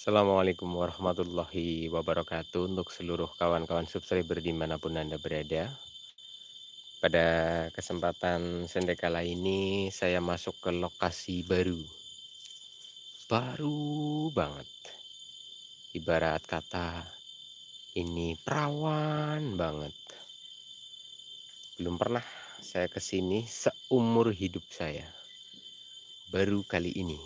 Assalamualaikum warahmatullahi wabarakatuh untuk seluruh kawan-kawan subscriber dimanapun Anda berada. Pada kesempatan sendekala ini saya masuk ke lokasi baru. Baru banget. Ibarat kata ini perawan banget. Belum pernah saya kesini seumur hidup saya. Baru kali ini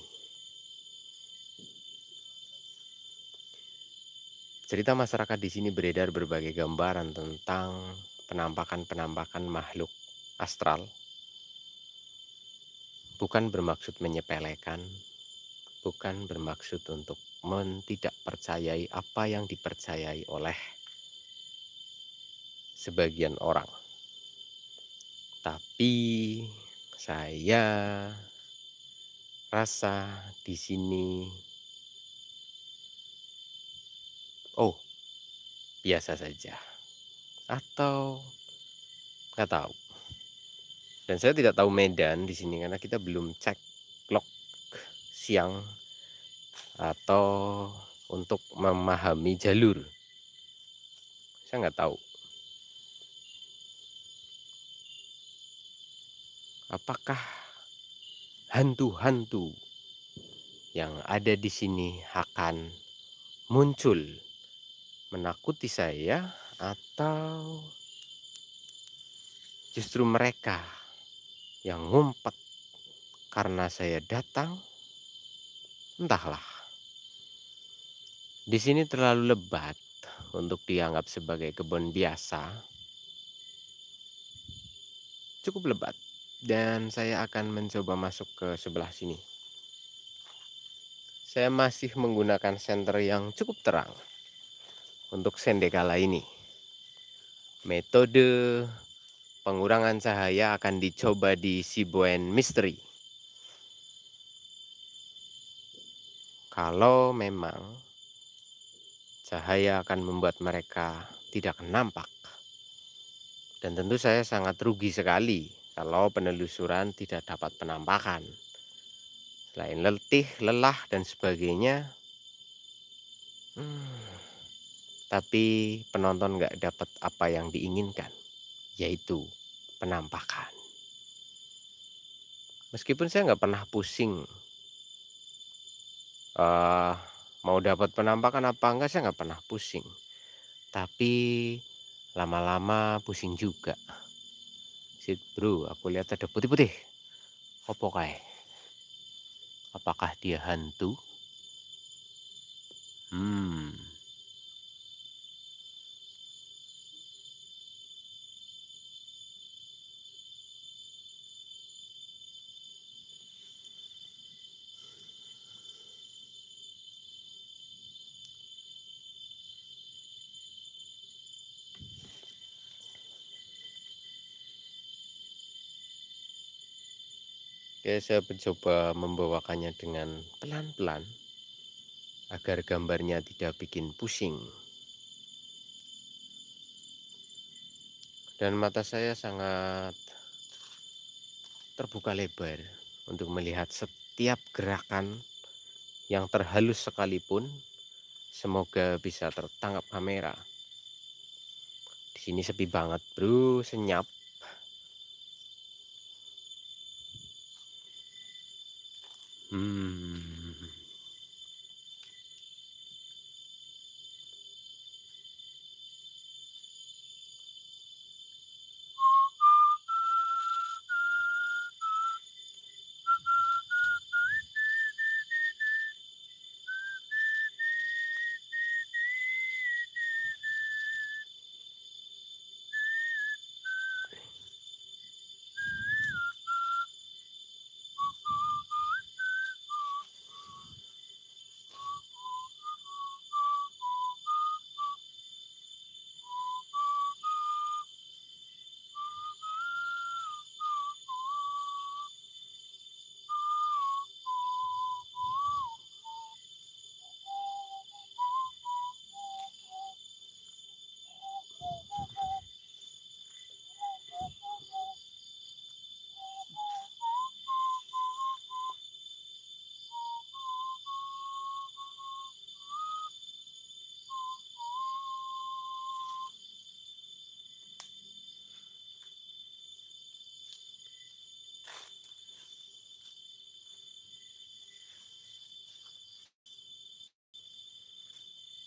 cerita masyarakat di sini beredar berbagai gambaran tentang penampakan-penampakan makhluk astral. Bukan bermaksud menyepelekan, bukan bermaksud untuk tidak percayai apa yang dipercayai oleh sebagian orang. Tapi saya rasa di sini oh biasa saja atau nggak tahu dan saya tidak tahu medan di sini karena kita belum cek clock siang atau untuk memahami jalur saya nggak tahu apakah hantu-hantu yang ada di sini akan muncul menakuti saya atau justru mereka yang ngumpet karena saya datang entahlah di sini terlalu lebat untuk dianggap sebagai kebun biasa cukup lebat dan saya akan mencoba masuk ke sebelah sini saya masih menggunakan senter yang cukup terang untuk sendekala ini. Metode pengurangan cahaya akan dicoba di Sibuen Mystery. Kalau memang cahaya akan membuat mereka tidak nampak. Dan tentu saya sangat rugi sekali kalau penelusuran tidak dapat penampakan. Selain letih, lelah, dan sebagainya, hmm, tapi penonton nggak dapat apa yang diinginkan, yaitu penampakan. Meskipun saya nggak pernah pusing uh, mau dapat penampakan apa enggak, saya nggak pernah pusing. Tapi lama-lama pusing juga. Sit bro, aku lihat ada putih-putih. Apa kaya? Apakah dia hantu? Hmm, Oke, saya mencoba membawakannya dengan pelan-pelan agar gambarnya tidak bikin pusing dan mata saya sangat terbuka lebar untuk melihat setiap gerakan yang terhalus sekalipun semoga bisa tertangkap kamera. Di sini sepi banget, Bro, senyap.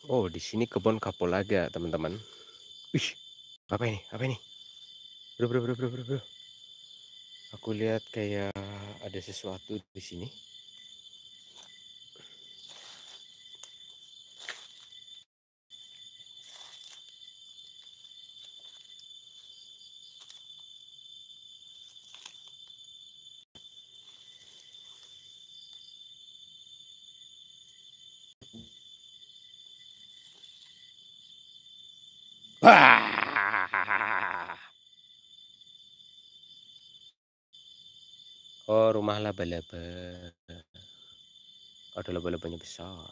Oh, di sini kebun kapulaga, teman-teman. Ih, apa ini? Apa ini? Bro, bro, bro, bro, bro, bro. Aku lihat kayak ada sesuatu di sini. Oh, rumah laba-laba. Ada laba-labanya besar.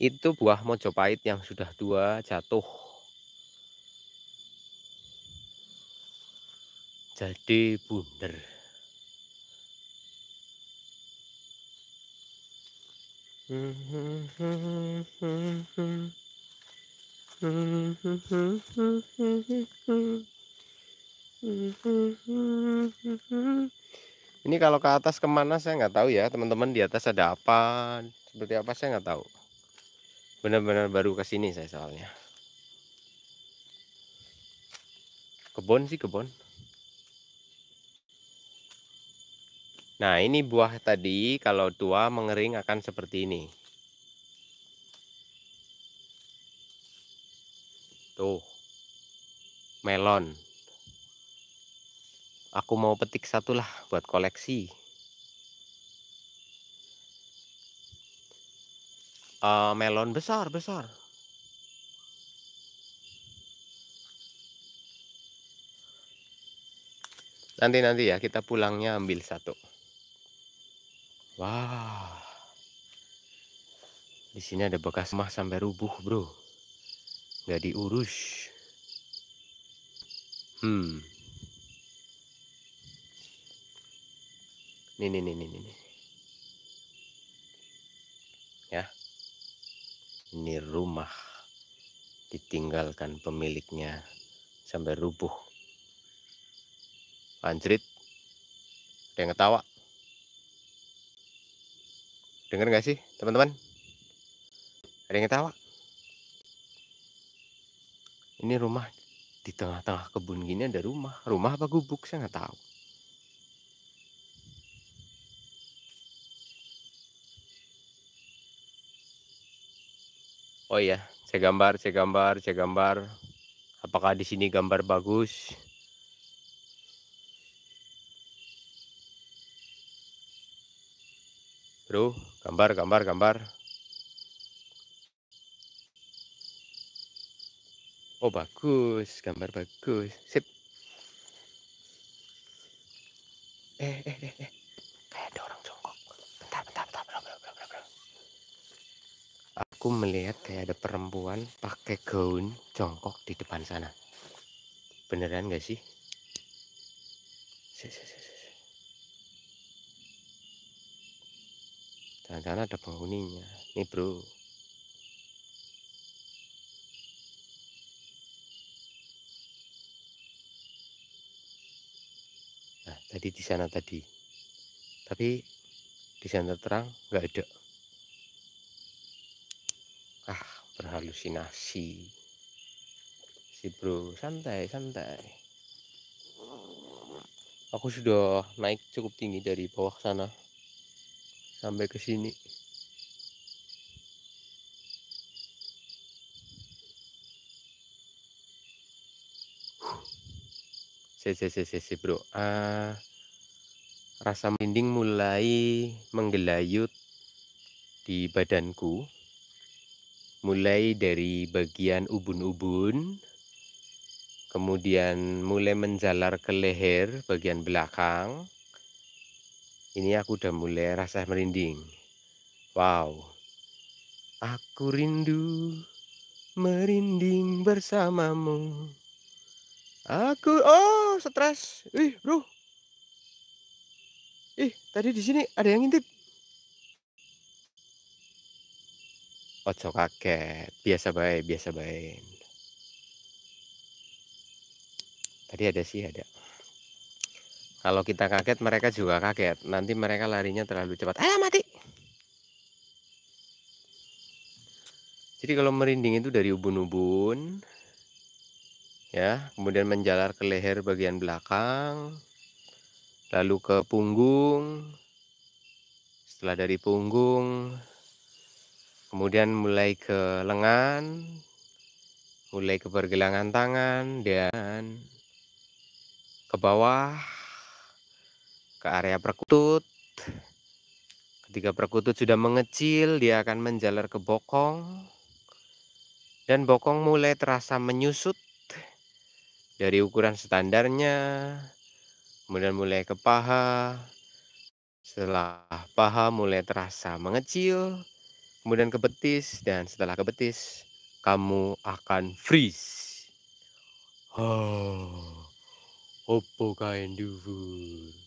Itu buah mojopahit yang sudah tua jatuh. Jadi bunder. Ini kalau ke atas kemana saya nggak tahu ya teman-teman di atas ada apa seperti apa saya nggak tahu. Benar-benar baru ke sini saya soalnya. Kebon sih kebon. Nah, ini buah tadi kalau tua mengering akan seperti ini. Tuh. Melon. Aku mau petik satu lah buat koleksi. Uh, melon besar, besar. Nanti-nanti ya kita pulangnya ambil satu. Wah. Di sini ada bekas mah sampai rubuh, Bro. Gak diurus. Hmm. Nih, nih, nih, nih, nih. Ya. Ini rumah ditinggalkan pemiliknya sampai rubuh. Anjrit. Ada yang ketawa. Dengar gak sih, teman-teman? Ada yang ketawa? Ini rumah di tengah-tengah kebun gini ada rumah. Rumah apa gubuk? Saya nggak tahu. Oh iya, saya gambar, saya gambar, saya gambar. Apakah di sini gambar bagus? Bro, Gambar, gambar, gambar. Oh bagus, gambar bagus. Sip. Eh, eh, eh, eh. Kayak ada orang jongkok. Bentar, bentar, bentar. Bro, bro, bro, bro. Aku melihat kayak ada perempuan pakai gaun jongkok di depan sana. Beneran gak sih? Sip, sip, sip. karena ada penghuninya nih bro nah tadi di sana tadi tapi di sana terang nggak ada ah berhalusinasi si bro santai santai aku sudah naik cukup tinggi dari bawah sana sampai ke sini cc bro ah rasa merinding mulai menggelayut di badanku mulai dari bagian ubun-ubun kemudian mulai menjalar ke leher bagian belakang ini aku udah mulai rasa merinding. Wow. Aku rindu merinding bersamamu. Aku oh stres. Ih, Bro. Ih, tadi di sini ada yang ngintip. Ojo kaget, biasa baik, biasa baik. Tadi ada sih ada. Kalau kita kaget mereka juga kaget. Nanti mereka larinya terlalu cepat. Ayo mati. Jadi kalau merinding itu dari ubun-ubun ya, kemudian menjalar ke leher bagian belakang, lalu ke punggung. Setelah dari punggung kemudian mulai ke lengan, mulai ke pergelangan tangan dan ke bawah ke area perkutut. Ketika perkutut sudah mengecil, dia akan menjalar ke bokong. Dan bokong mulai terasa menyusut dari ukuran standarnya. Kemudian mulai ke paha. Setelah paha mulai terasa mengecil, kemudian ke betis dan setelah ke betis kamu akan freeze. Oh, Oppo kain duvur.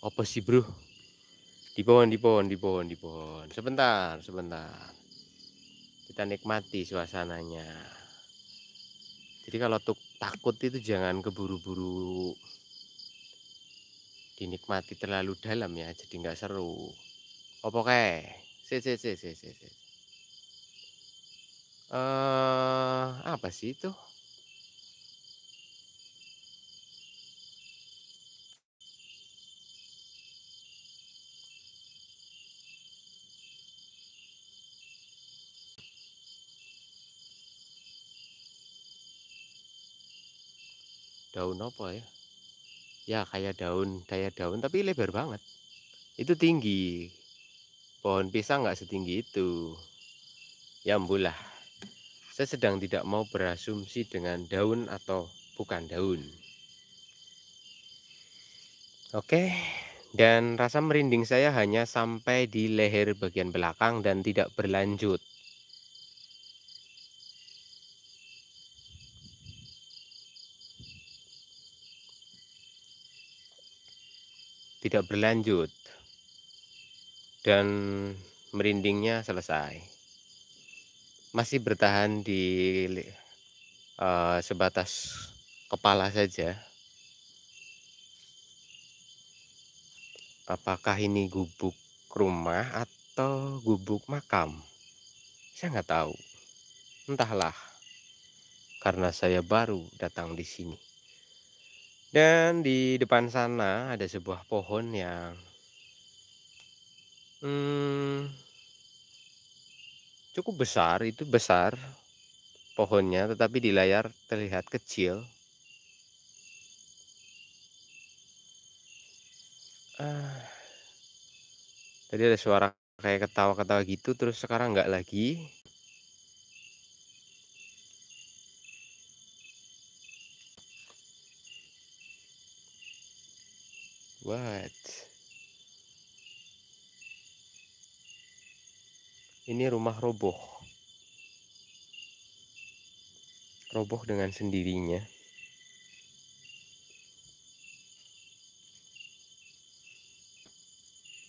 apa sih bro di pohon di pohon di pohon di pohon sebentar sebentar kita nikmati suasananya jadi kalau tuk, takut itu jangan keburu-buru dinikmati terlalu dalam ya jadi nggak seru oke kayak si si si si si eh uh, apa sih itu daun apa ya ya kayak daun kayak daun tapi lebar banget itu tinggi pohon pisang nggak setinggi itu ya mbulah saya sedang tidak mau berasumsi dengan daun atau bukan daun oke dan rasa merinding saya hanya sampai di leher bagian belakang dan tidak berlanjut tidak berlanjut dan merindingnya selesai masih bertahan di uh, sebatas kepala saja apakah ini gubuk rumah atau gubuk makam saya nggak tahu entahlah karena saya baru datang di sini dan di depan sana ada sebuah pohon yang hmm, cukup besar, itu besar pohonnya, tetapi di layar terlihat kecil. Ah, tadi ada suara kayak ketawa-ketawa gitu, terus sekarang nggak lagi. What? Ini rumah roboh. Roboh dengan sendirinya.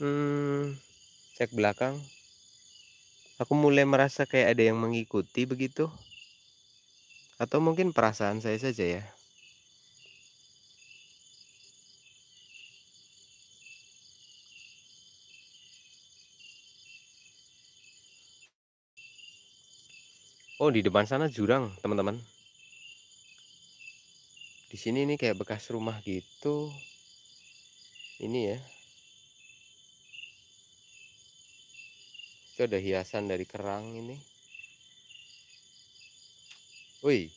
Hmm, cek belakang. Aku mulai merasa kayak ada yang mengikuti begitu. Atau mungkin perasaan saya saja ya. Oh, di depan sana jurang, teman-teman. Di sini ini kayak bekas rumah gitu. Ini ya. Itu ada hiasan dari kerang ini. Wih.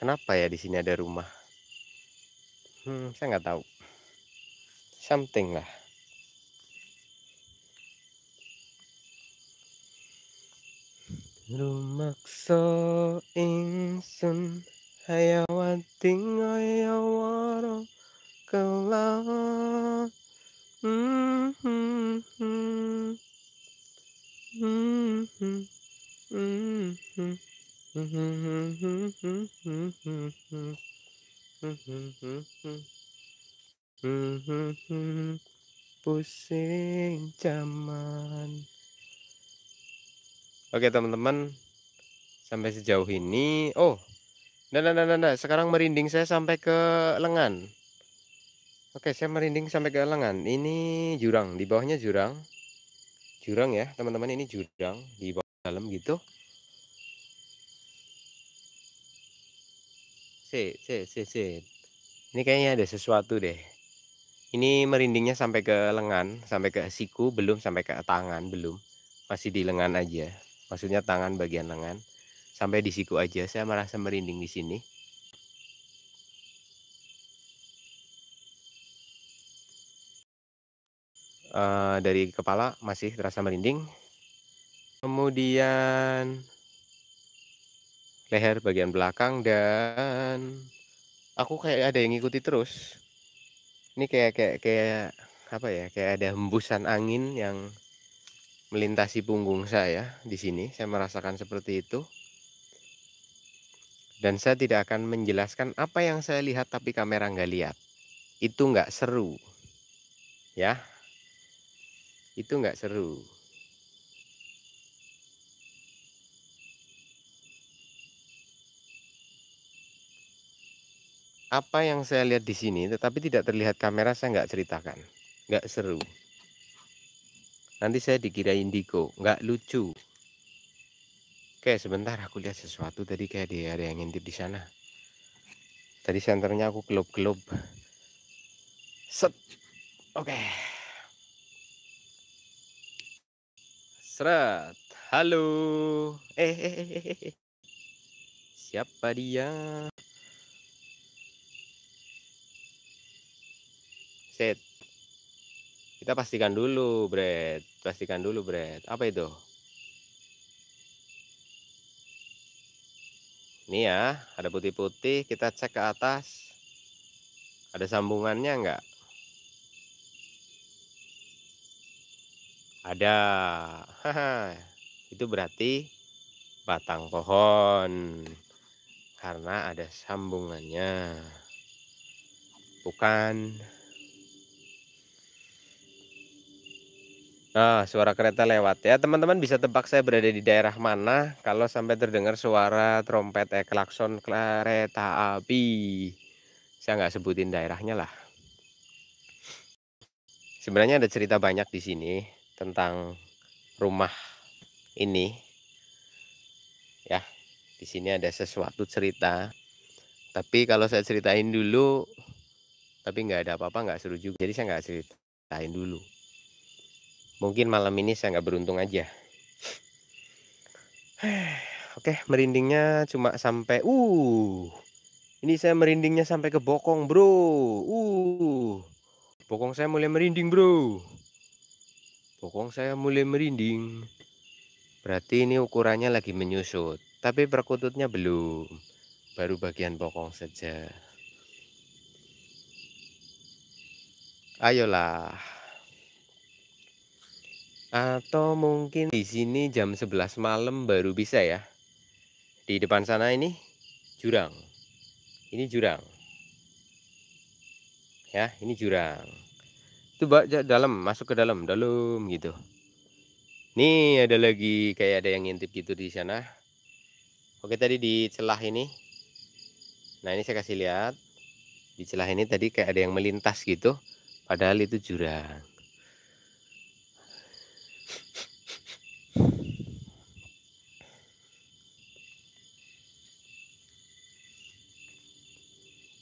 Kenapa ya di sini ada rumah? Hmm, saya nggak tahu. Something lah. Lumakso ingsun hayawating ayawaro kalaw mm -hmm, mm -hmm, mm -hmm, Pussy Oke teman-teman Sampai sejauh ini Oh Nah, nah, nah, nah, nah. Sekarang merinding saya sampai ke lengan Oke saya merinding sampai ke lengan Ini jurang Di bawahnya jurang Jurang ya teman-teman ini jurang Di bawah dalam gitu C, C, C, C. Ini kayaknya ada sesuatu deh Ini merindingnya sampai ke lengan Sampai ke siku Belum sampai ke tangan Belum Masih di lengan aja maksudnya tangan bagian lengan sampai di siku aja saya merasa merinding di sini uh, dari kepala masih terasa merinding kemudian leher bagian belakang dan aku kayak ada yang ngikuti terus ini kayak kayak kayak apa ya kayak ada hembusan angin yang melintasi punggung saya di sini. Saya merasakan seperti itu. Dan saya tidak akan menjelaskan apa yang saya lihat tapi kamera nggak lihat. Itu nggak seru. Ya. Itu nggak seru. Apa yang saya lihat di sini tetapi tidak terlihat kamera saya nggak ceritakan. Nggak seru. Nanti saya dikira indigo, nggak lucu. Oke, sebentar aku lihat sesuatu tadi kayak dia ada yang ngintip di sana. Tadi senternya aku gelop-gelop. Set. Oke. serat, Seret. Halo. Eh eh, eh, eh, eh, eh. Siapa dia? Set. Kita pastikan dulu, Brad. Pastikan dulu, Brad. Apa itu? Ini ya, ada putih-putih. Kita cek ke atas. Ada sambungannya enggak? Ada. itu berarti batang pohon. Karena ada sambungannya. Bukan nah suara kereta lewat ya. Teman-teman bisa tebak saya berada di daerah mana kalau sampai terdengar suara trompet eh klakson kereta api. Saya nggak sebutin daerahnya lah. Sebenarnya ada cerita banyak di sini tentang rumah ini. Ya, di sini ada sesuatu cerita. Tapi kalau saya ceritain dulu, tapi nggak ada apa-apa nggak seru juga. Jadi saya nggak ceritain dulu mungkin malam ini saya nggak beruntung aja oke merindingnya cuma sampai uh ini saya merindingnya sampai ke bokong bro uh bokong saya mulai merinding bro bokong saya mulai merinding berarti ini ukurannya lagi menyusut tapi perkututnya belum baru bagian bokong saja ayolah atau mungkin di sini jam 11 malam baru bisa ya. Di depan sana ini jurang. Ini jurang. Ya, ini jurang. Itu baca dalam, masuk ke dalam, dalam gitu. Nih ada lagi kayak ada yang ngintip gitu di sana. Oke, tadi di celah ini. Nah, ini saya kasih lihat. Di celah ini tadi kayak ada yang melintas gitu. Padahal itu jurang.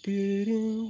dun,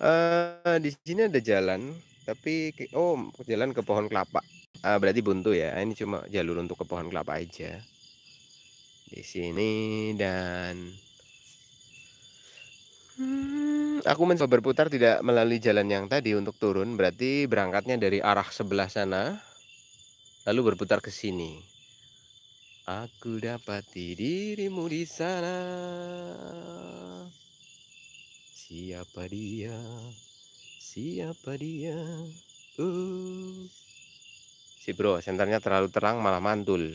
Uh, di sini ada jalan, tapi ke oh jalan ke pohon kelapa, Uh, berarti buntu ya, ini cuma jalur untuk ke pohon kelapa aja. Di sini dan hmm, aku mencoba berputar tidak melalui jalan yang tadi untuk turun, berarti berangkatnya dari arah sebelah sana, lalu berputar ke sini. Aku dapati dirimu di sana. Siapa dia? Siapa dia? Uh. Si bro, senternya terlalu terang malah mantul.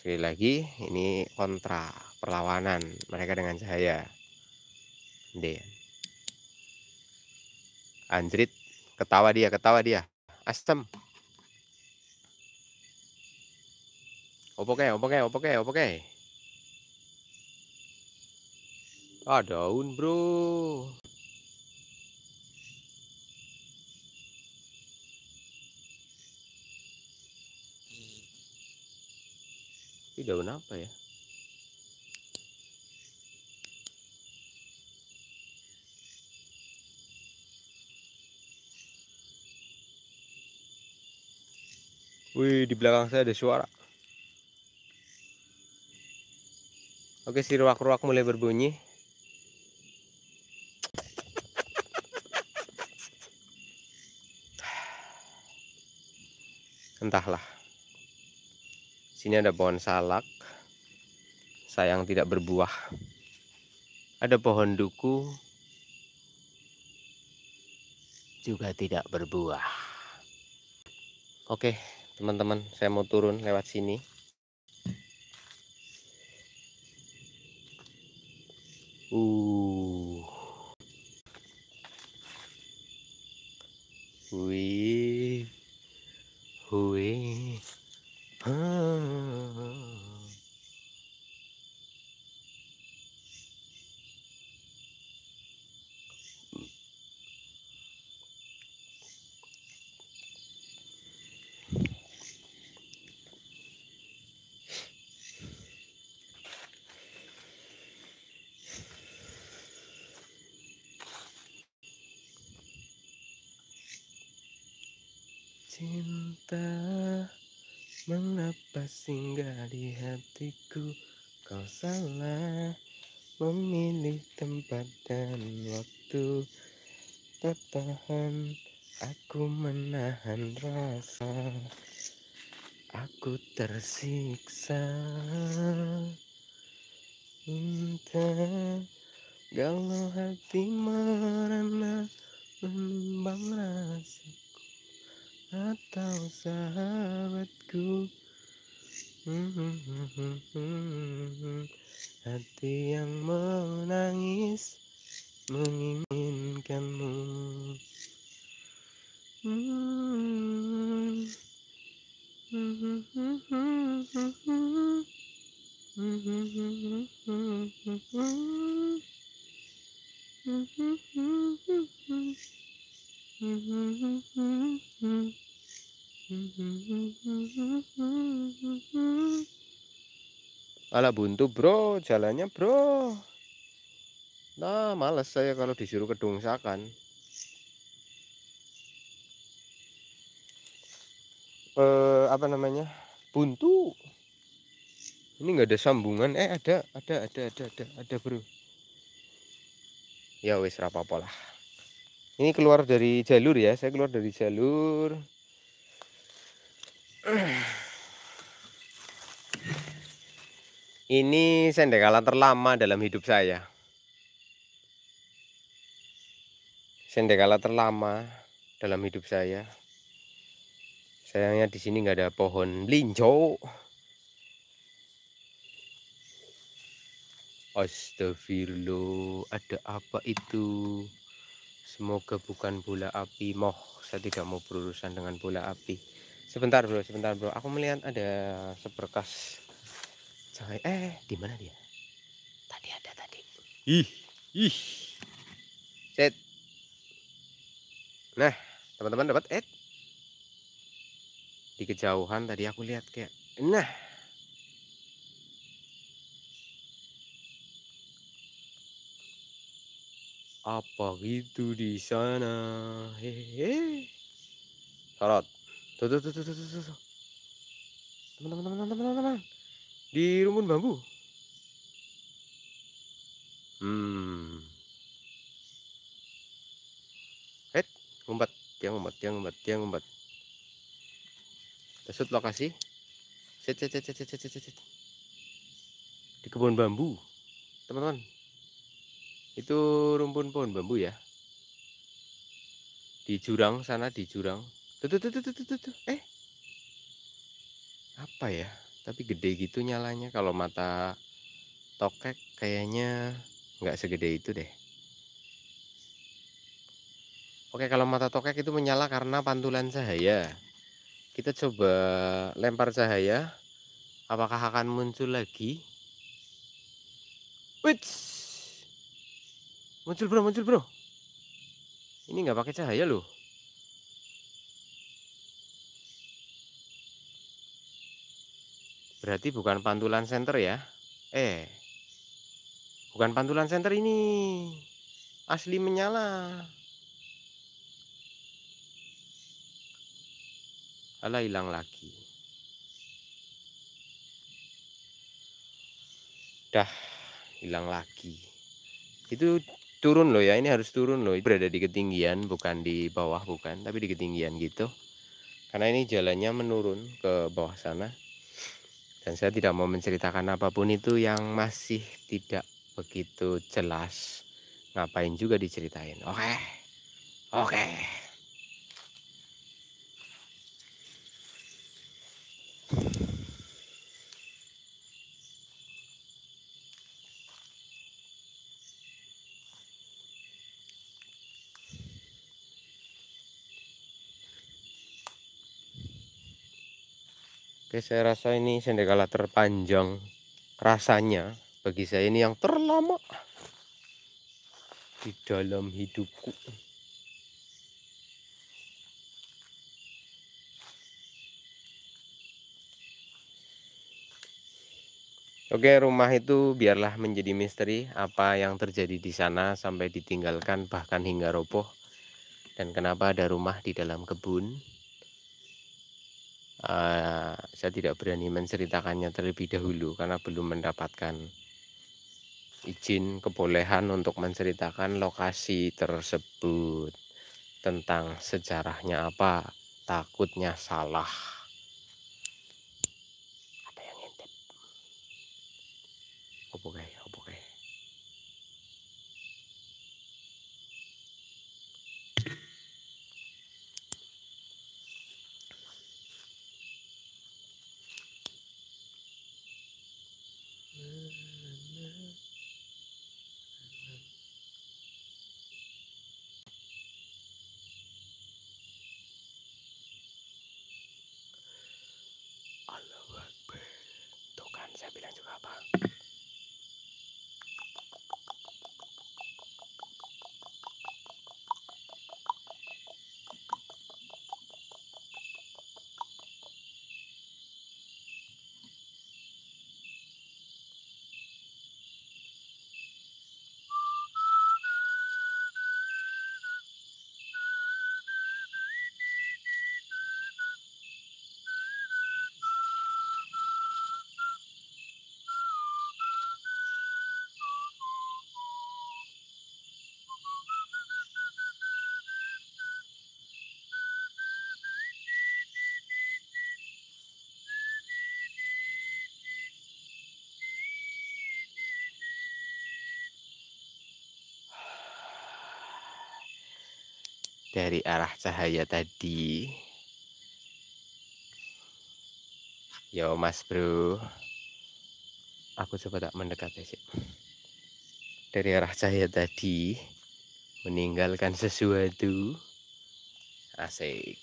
Sekali lagi, ini kontra perlawanan mereka dengan cahaya. D. Anjrit, ketawa dia, ketawa dia. Astem. Oke, oke, oke, oke, oke. Ah, daun, bro. Ini daun apa ya? Wih, di belakang saya ada suara. Oke, si ruak-ruak mulai berbunyi. entahlah sini ada pohon salak sayang tidak berbuah ada pohon duku juga tidak berbuah oke teman-teman saya mau turun lewat sini Mengapa singgah di hatiku Kau salah Memilih tempat dan waktu Tak tahan Aku menahan rasa Aku tersiksa Minta Galau hati merana Menimbang rasa atau sahabatku hati yang menangis menginginkanmu Mm-hmm. Ala buntu bro, jalannya bro. Nah, males saya kalau disuruh ke Dungsakan. Eh, apa namanya? Buntu. Ini nggak ada sambungan. Eh, ada, ada, ada, ada, ada, ada bro. Ya wes rapapolah. Ini keluar dari jalur ya. Saya keluar dari jalur. Ini sendekalan terlama dalam hidup saya. Sendekalan terlama dalam hidup saya. Sayangnya di sini nggak ada pohon linjo. Astagfirullah, ada apa itu? Semoga bukan bola api. Moh, saya tidak mau berurusan dengan bola api sebentar bro sebentar bro aku melihat ada seberkas jahe eh di mana dia tadi ada tadi ih ih set nah teman-teman dapat eh di kejauhan tadi aku lihat kayak nah apa gitu di sana hehe sorot Tuh tuh tuh tuh tuh tuh. tuh. Teman teman teman teman teman. Di rumpun bambu. Hmm. Eh, ngumpet, tiang ngumpet, tiang ngumpet, tiang ngumpet. Tesut lokasi. Set set set set set set set. Di kebun bambu. Teman-teman. Itu rumpun pohon bambu ya. Di jurang sana, di jurang. Tuh, tuh, tuh, tuh, tuh, tuh, tuh. Eh. Apa ya? Tapi gede gitu nyalanya kalau mata tokek kayaknya nggak segede itu deh. Oke, kalau mata tokek itu menyala karena pantulan cahaya. Kita coba lempar cahaya. Apakah akan muncul lagi? Wits. Muncul, Bro, muncul, Bro. Ini nggak pakai cahaya loh. Berarti bukan pantulan center ya? Eh, bukan pantulan center ini. Asli menyala. Alah hilang lagi. Dah hilang lagi. Itu turun loh ya, ini harus turun loh. Berada di ketinggian, bukan di bawah bukan, tapi di ketinggian gitu. Karena ini jalannya menurun ke bawah sana dan saya tidak mau menceritakan apapun itu yang masih tidak begitu jelas ngapain juga diceritain oke okay. oke okay. Oke, saya rasa ini sendekala terpanjang rasanya bagi saya ini yang terlama di dalam hidupku. Oke, rumah itu biarlah menjadi misteri apa yang terjadi di sana sampai ditinggalkan bahkan hingga roboh dan kenapa ada rumah di dalam kebun uh, saya tidak berani menceritakannya terlebih dahulu karena belum mendapatkan izin kebolehan untuk menceritakan lokasi tersebut tentang sejarahnya apa takutnya salah dari arah cahaya tadi. Yo mas bro, aku coba tak mendekat ya sih. Dari arah cahaya tadi, meninggalkan sesuatu. Asik.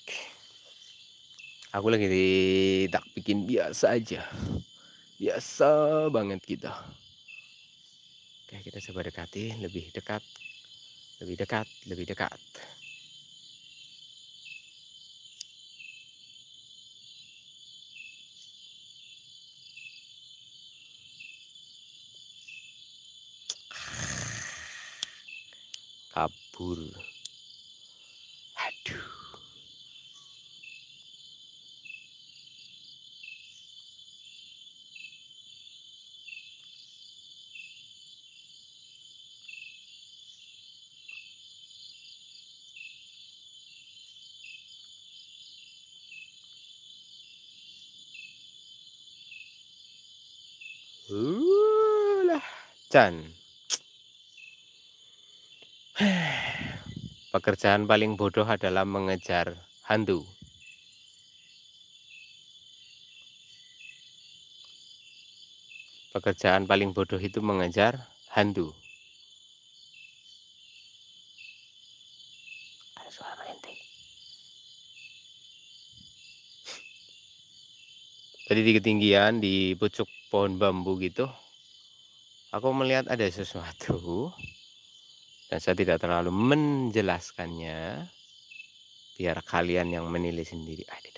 Aku lagi di, tak bikin biasa aja. Biasa banget kita. Oke, kita coba dekati lebih dekat. Lebih dekat, lebih dekat. kabur. Aduh. Ulah, can. Pekerjaan paling bodoh adalah mengejar hantu. Pekerjaan paling bodoh itu mengejar hantu. Ada Tadi di ketinggian di pucuk pohon bambu gitu, aku melihat ada sesuatu dan saya tidak terlalu menjelaskannya. Biar kalian yang menilai sendiri. Ah, di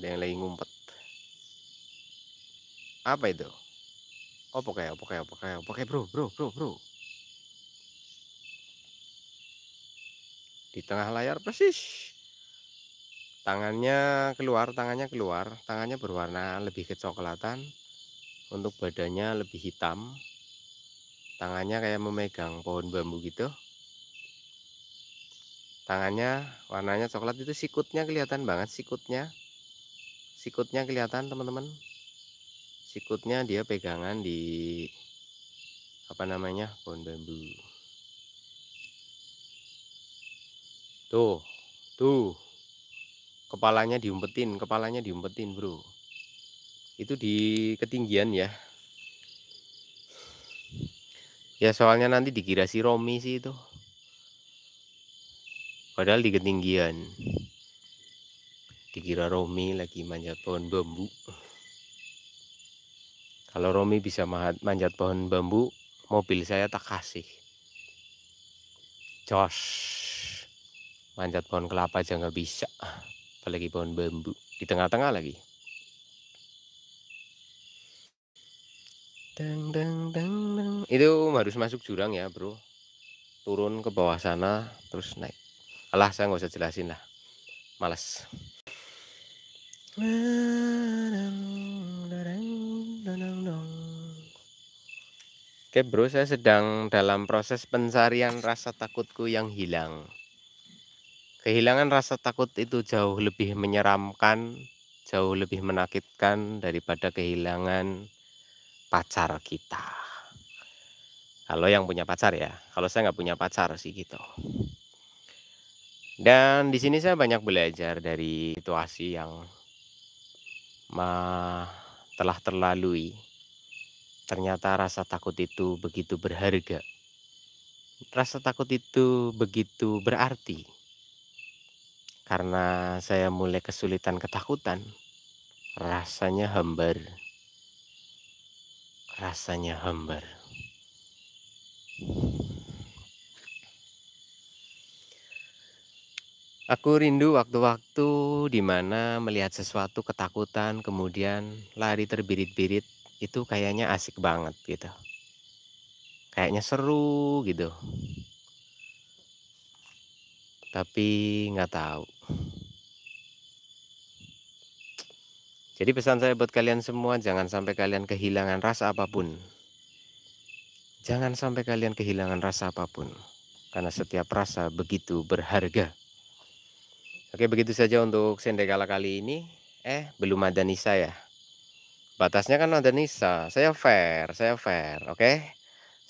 ada yang lagi ngumpet apa itu oh kayak opo kayak opo kayak opo kayak bro bro bro bro di tengah layar persis tangannya keluar tangannya keluar tangannya berwarna lebih kecoklatan untuk badannya lebih hitam tangannya kayak memegang pohon bambu gitu tangannya warnanya coklat itu sikutnya kelihatan banget sikutnya sikutnya kelihatan teman-teman sikutnya dia pegangan di apa namanya pohon bambu tuh tuh kepalanya diumpetin kepalanya diumpetin bro itu di ketinggian ya ya soalnya nanti dikira si Romi sih itu padahal di ketinggian dikira Romi lagi manjat pohon bambu kalau Romi bisa manjat pohon bambu mobil saya tak kasih Josh, manjat pohon kelapa aja nggak bisa apalagi pohon bambu di tengah-tengah lagi dang, dang, dang, dang. itu harus masuk jurang ya bro turun ke bawah sana terus naik alah saya nggak usah jelasin lah malas Oke bro, saya sedang dalam proses pencarian rasa takutku yang hilang. Kehilangan rasa takut itu jauh lebih menyeramkan, jauh lebih menakitkan daripada kehilangan pacar kita. Kalau yang punya pacar ya, kalau saya nggak punya pacar sih gitu. Dan di sini saya banyak belajar dari situasi yang ma telah terlalui. Ternyata rasa takut itu begitu berharga. Rasa takut itu begitu berarti. Karena saya mulai kesulitan ketakutan, rasanya hambar. Rasanya hambar. Aku rindu waktu-waktu di mana melihat sesuatu ketakutan, kemudian lari terbirit-birit, itu kayaknya asik banget gitu. Kayaknya seru gitu. Tapi nggak tahu. Jadi pesan saya buat kalian semua, jangan sampai kalian kehilangan rasa apapun. Jangan sampai kalian kehilangan rasa apapun. Karena setiap rasa begitu berharga. Oke begitu saja untuk Sendegala kali ini Eh belum ada Nisa ya Batasnya kan ada Nisa Saya fair Saya fair oke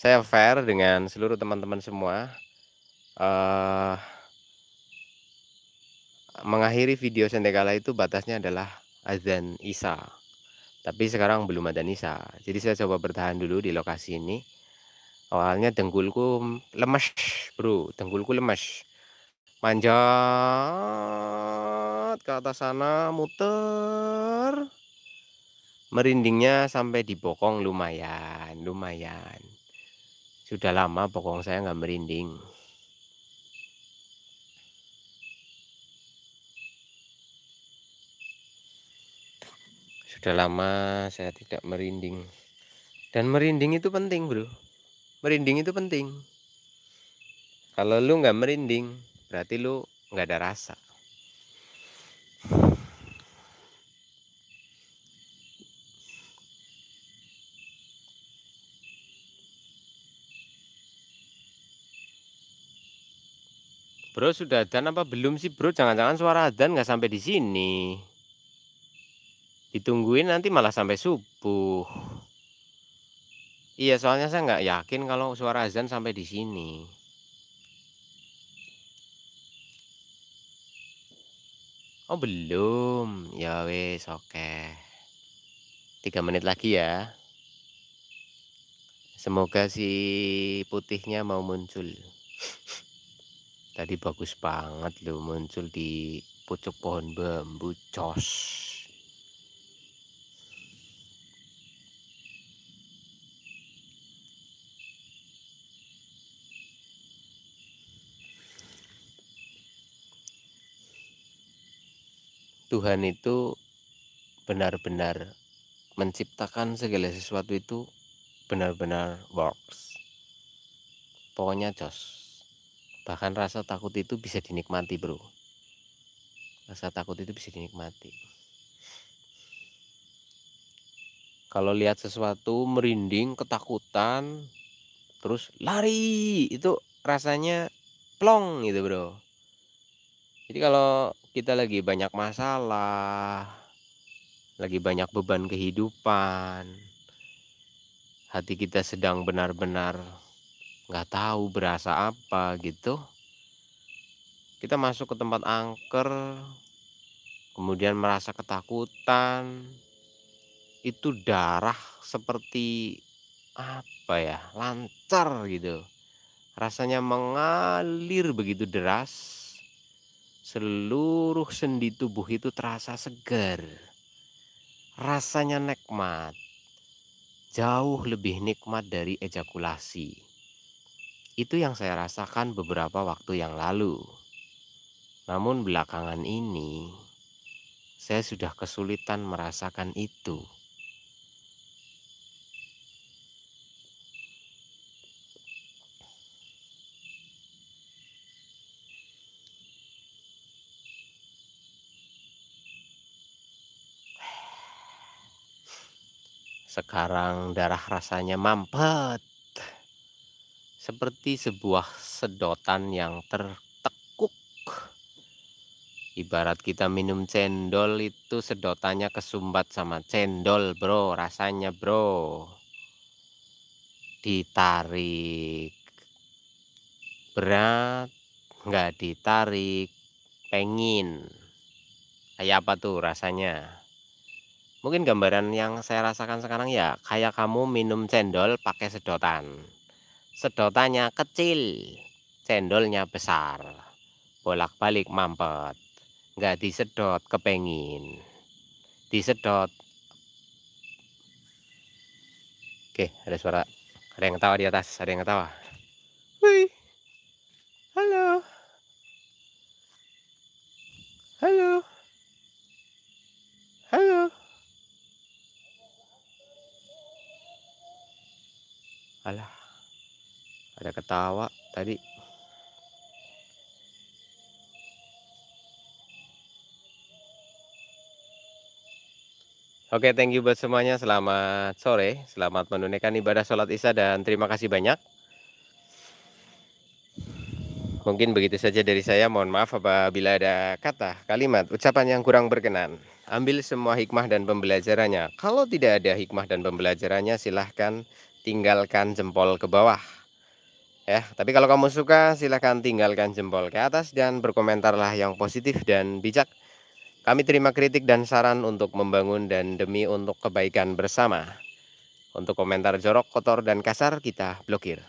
Saya fair dengan seluruh teman-teman semua uh, Mengakhiri video Sendegala itu batasnya adalah Azan Isa Tapi sekarang belum ada Nisa Jadi saya coba bertahan dulu di lokasi ini Awalnya dengkulku lemas bro Dengkulku lemas manjat ke atas sana muter merindingnya sampai di bokong lumayan lumayan sudah lama bokong saya nggak merinding sudah lama saya tidak merinding dan merinding itu penting bro merinding itu penting kalau lu nggak merinding berarti lu nggak ada rasa Bro sudah dan apa belum sih bro? Jangan-jangan suara dan nggak sampai di sini. Ditungguin nanti malah sampai subuh. Iya soalnya saya nggak yakin kalau suara azan sampai di sini. Oh belum, ya wes oke. Tiga menit lagi ya. Semoga si putihnya mau muncul. Tadi bagus banget loh muncul di pucuk pohon bambu cos. Tuhan itu benar-benar menciptakan segala sesuatu itu benar-benar works. Pokoknya jos. Bahkan rasa takut itu bisa dinikmati, Bro. Rasa takut itu bisa dinikmati. Kalau lihat sesuatu merinding, ketakutan, terus lari, itu rasanya plong gitu, Bro. Jadi kalau kita lagi banyak masalah, lagi banyak beban kehidupan, hati kita sedang benar-benar nggak tahu berasa apa gitu. Kita masuk ke tempat angker, kemudian merasa ketakutan, itu darah seperti apa ya lancar gitu rasanya mengalir begitu deras seluruh sendi tubuh itu terasa segar. Rasanya nikmat. Jauh lebih nikmat dari ejakulasi. Itu yang saya rasakan beberapa waktu yang lalu. Namun belakangan ini saya sudah kesulitan merasakan itu. Sekarang darah rasanya mampet. Seperti sebuah sedotan yang tertekuk. Ibarat kita minum cendol itu sedotannya kesumbat sama cendol bro. Rasanya bro. Ditarik. Berat. Nggak ditarik. Pengin. Kayak apa tuh rasanya? mungkin gambaran yang saya rasakan sekarang ya kayak kamu minum cendol pakai sedotan sedotannya kecil cendolnya besar bolak-balik mampet nggak disedot kepengin disedot oke ada suara ada yang ketawa di atas ada yang ketawa Wih. halo halo halo Alah, ada ketawa tadi. Oke, thank you buat semuanya. Selamat sore, selamat menunaikan ibadah sholat Isya dan terima kasih banyak. Mungkin begitu saja dari saya. Mohon maaf apabila ada kata, kalimat, ucapan yang kurang berkenan. Ambil semua hikmah dan pembelajarannya. Kalau tidak ada hikmah dan pembelajarannya, silahkan tinggalkan jempol ke bawah ya tapi kalau kamu suka silahkan tinggalkan jempol ke atas dan berkomentarlah yang positif dan bijak kami terima kritik dan saran untuk membangun dan demi untuk kebaikan bersama. Untuk komentar jorok, kotor, dan kasar kita blokir.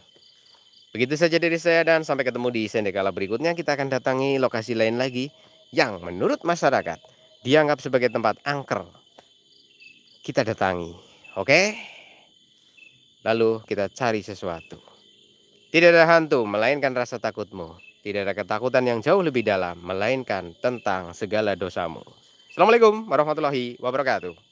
Begitu saja dari saya dan sampai ketemu di sendekala berikutnya kita akan datangi lokasi lain lagi yang menurut masyarakat dianggap sebagai tempat angker. Kita datangi, oke? Okay? Lalu kita cari sesuatu. Tidak ada hantu, melainkan rasa takutmu. Tidak ada ketakutan yang jauh lebih dalam, melainkan tentang segala dosamu. Assalamualaikum warahmatullahi wabarakatuh.